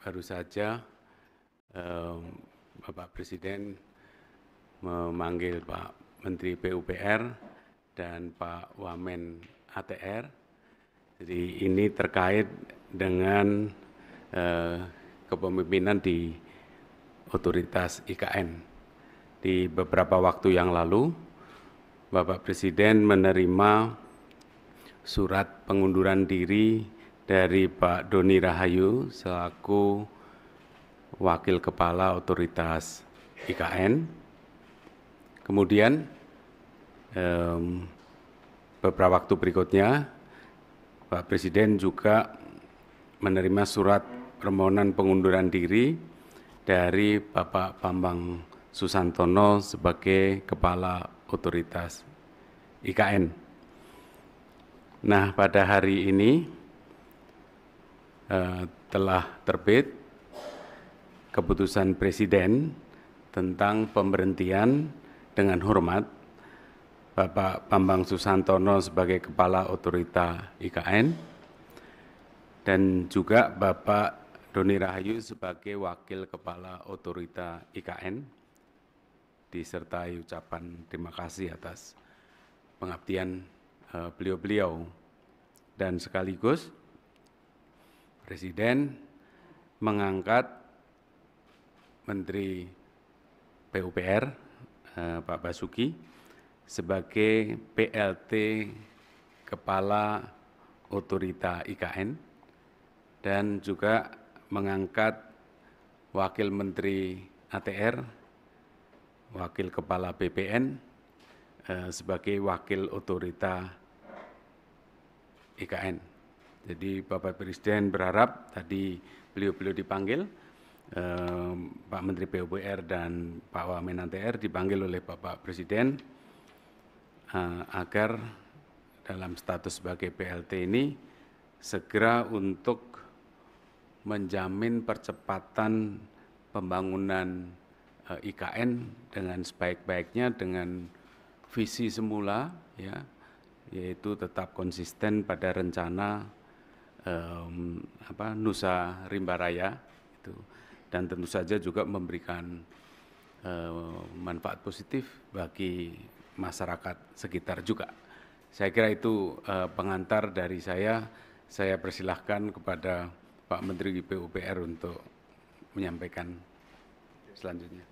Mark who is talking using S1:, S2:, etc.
S1: baru saja um, Bapak Presiden memanggil Pak Menteri PUPR dan Pak Wamen ATR. Jadi ini terkait dengan eh, kepemimpinan di otoritas IKN. Di beberapa waktu yang lalu, Bapak Presiden menerima surat pengunduran diri dari Pak Doni Rahayu selaku Wakil Kepala Otoritas IKN. Kemudian um, beberapa waktu berikutnya Pak Presiden juga menerima surat permohonan pengunduran diri dari Bapak Bambang Susantono sebagai Kepala Otoritas IKN. Nah, pada hari ini Eh, telah terbit keputusan Presiden tentang pemberhentian dengan hormat Bapak Bambang Susantono sebagai Kepala Otorita IKN dan juga Bapak Doni Rahayu sebagai Wakil Kepala Otorita IKN disertai ucapan terima kasih atas pengabdian eh, beliau-beliau dan sekaligus Presiden mengangkat Menteri PUPR eh, Pak Basuki sebagai PLT Kepala Otorita IKN dan juga mengangkat Wakil Menteri ATR, Wakil Kepala BPN eh, sebagai Wakil Otorita IKN. Jadi Bapak Presiden berharap tadi beliau-beliau dipanggil, eh, Pak Menteri PUPR dan Pak Wamen ATR dipanggil oleh Bapak Presiden eh, agar dalam status sebagai PLT ini segera untuk menjamin percepatan pembangunan eh, IKN dengan sebaik-baiknya dengan visi semula ya yaitu tetap konsisten pada rencana um, apa Nusa Rimbaraya itu dan tentu saja juga memberikan uh, manfaat positif bagi masyarakat sekitar juga. Saya kira itu uh, pengantar dari saya. Saya persilahkan kepada Pak Menteri PUPR untuk menyampaikan selanjutnya.